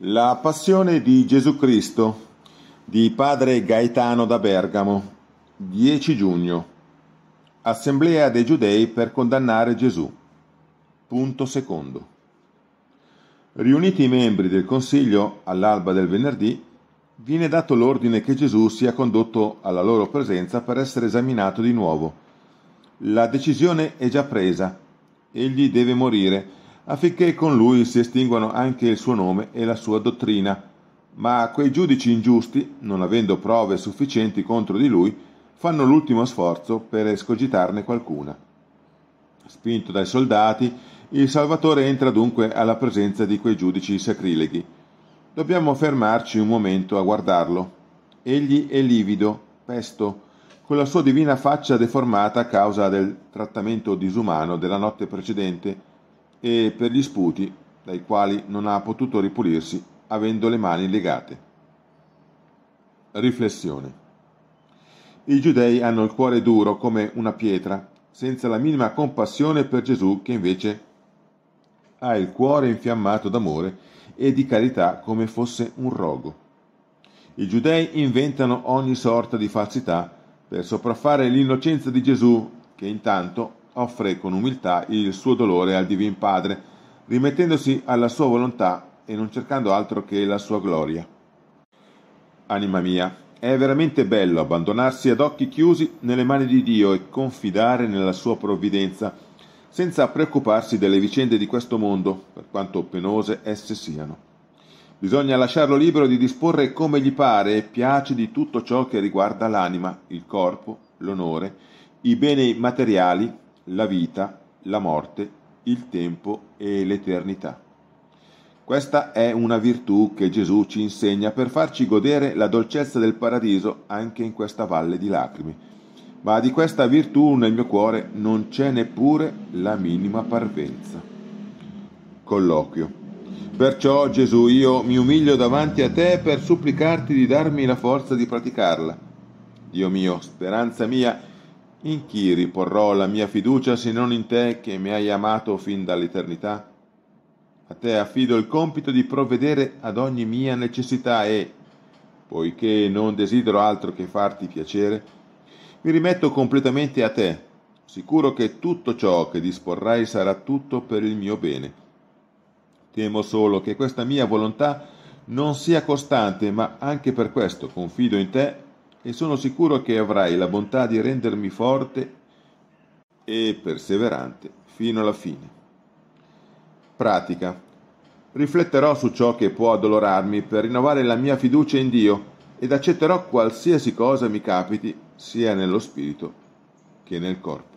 La Passione di Gesù Cristo di Padre Gaetano da Bergamo, 10 giugno. Assemblea dei Giudei per condannare Gesù. Punto secondo. Riuniti i membri del Consiglio all'alba del venerdì, viene dato l'ordine che Gesù sia condotto alla loro presenza per essere esaminato di nuovo. La decisione è già presa. Egli deve morire affinché con lui si estinguano anche il suo nome e la sua dottrina. Ma quei giudici ingiusti, non avendo prove sufficienti contro di lui, fanno l'ultimo sforzo per escogitarne qualcuna. Spinto dai soldati, il Salvatore entra dunque alla presenza di quei giudici sacrileghi. Dobbiamo fermarci un momento a guardarlo. Egli è livido, pesto, con la sua divina faccia deformata a causa del trattamento disumano della notte precedente e per gli sputi dai quali non ha potuto ripulirsi avendo le mani legate. Riflessione. I giudei hanno il cuore duro come una pietra, senza la minima compassione per Gesù che invece ha il cuore infiammato d'amore e di carità come fosse un rogo. I giudei inventano ogni sorta di falsità per sopraffare l'innocenza di Gesù che intanto offre con umiltà il suo dolore al Divin Padre, rimettendosi alla sua volontà e non cercando altro che la sua gloria. Anima mia, è veramente bello abbandonarsi ad occhi chiusi nelle mani di Dio e confidare nella sua provvidenza, senza preoccuparsi delle vicende di questo mondo, per quanto penose esse siano. Bisogna lasciarlo libero di disporre come gli pare e piace di tutto ciò che riguarda l'anima, il corpo, l'onore, i beni materiali la vita, la morte, il tempo e l'eternità. Questa è una virtù che Gesù ci insegna per farci godere la dolcezza del paradiso anche in questa valle di lacrime. Ma di questa virtù nel mio cuore non c'è neppure la minima parvenza. Colloquio. Perciò Gesù, io mi umilio davanti a te per supplicarti di darmi la forza di praticarla. Dio mio, speranza mia, in chi riporrò la mia fiducia se non in te che mi hai amato fin dall'eternità? A te affido il compito di provvedere ad ogni mia necessità e, poiché non desidero altro che farti piacere, mi rimetto completamente a te, sicuro che tutto ciò che disporrai sarà tutto per il mio bene. Temo solo che questa mia volontà non sia costante, ma anche per questo confido in te e sono sicuro che avrai la bontà di rendermi forte e perseverante fino alla fine. Pratica. Rifletterò su ciò che può addolorarmi per rinnovare la mia fiducia in Dio ed accetterò qualsiasi cosa mi capiti, sia nello spirito che nel corpo.